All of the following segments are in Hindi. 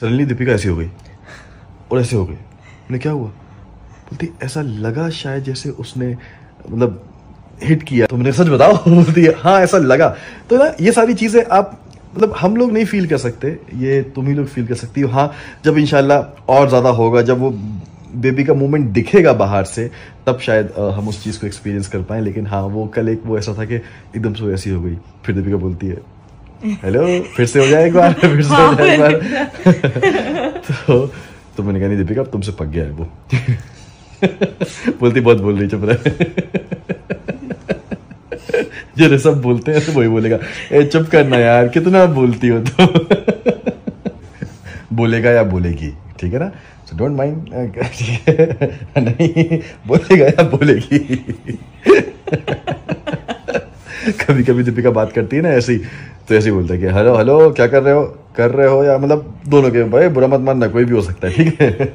सडनली दीपिका ऐसी हो गई और ऐसे हो गए मैंने क्या हुआ बोलती ऐसा लगा शायद जैसे उसने मतलब हिट किया तो मैंने सच बताओ बोलती हाँ ऐसा लगा तो ना ये सारी चीज़ें आप मतलब हम लोग नहीं फील कर सकते ये तुम ही लोग फील कर सकती हो हाँ जब इनशाला और ज़्यादा होगा जब वो बेबी का मूवमेंट दिखेगा बाहर से तब शायद आ, हम उस चीज़ को एक्सपीरियंस कर पाएं लेकिन हाँ वो कल एक वो ऐसा था कि एकदम से ऐसी हो गई फिर दीपिका बोलती है हेलो फिर से हो जाए एक बार फिर से हो जाए एक बार तो तो मैंने कहा नहीं दीपिका तुमसे पक गया है वो बोलती बहुत बोल रही चुप रहा जरा सब बोलते हैं तो वही बोलेगा ए चुप करना यार कितना बोलती हो तो बोलेगा या बोलेगी ठीक है ना सो डोंट माइंड नहीं बोलेगा या बोलेगी कभी कभी दीपिका बात करती है ना ऐसी तो ऐसे ही बोलते हैं कि हेलो हेलो क्या कर रहे हो कर रहे हो या मतलब दोनों के भाई बुरा मत मानना कोई भी हो सकता है ठीक है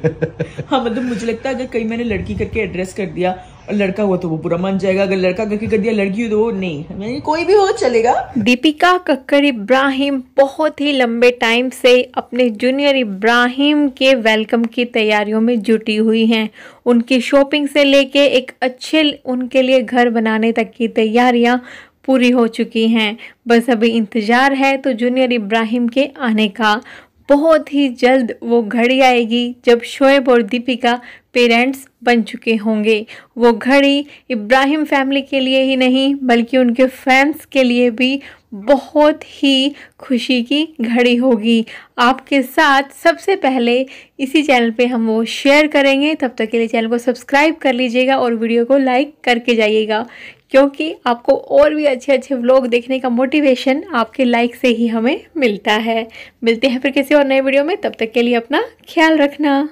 हाँ मतलब मुझे लगता है अगर कहीं मैंने लड़की करके एड्रेस कर दिया और लड़का हुआ तो वो बुरा मान जाएगा अगर लड़का करके कर दिया लड़की हुई तो वो नहीं मैंने कोई भी हो चलेगा दीपिका कक्कर इब्राहिम बहुत ही लंबे टाइम से अपने जूनियर इब्राहिम के वेलकम की तैयारियों में जुटी हुई हैं उनकी शॉपिंग से लेके एक अच्छे उनके लिए घर बनाने तक की तैयारियां पूरी हो चुकी हैं बस अभी इंतज़ार है तो जूनियर इब्राहिम के आने का बहुत ही जल्द वो घड़ी आएगी जब शोएब और दीपिका पेरेंट्स बन चुके होंगे वो घड़ी इब्राहिम फैमिली के लिए ही नहीं बल्कि उनके फैंस के लिए भी बहुत ही खुशी की घड़ी होगी आपके साथ सबसे पहले इसी चैनल पे हम वो शेयर करेंगे तब तक के लिए चैनल को सब्सक्राइब कर लीजिएगा और वीडियो को लाइक करके जाइएगा क्योंकि आपको और भी अच्छे अच्छे व्लॉग देखने का मोटिवेशन आपके लाइक से ही हमें मिलता है मिलते हैं फिर किसी और नए वीडियो में तब तक के लिए अपना ख्याल रखना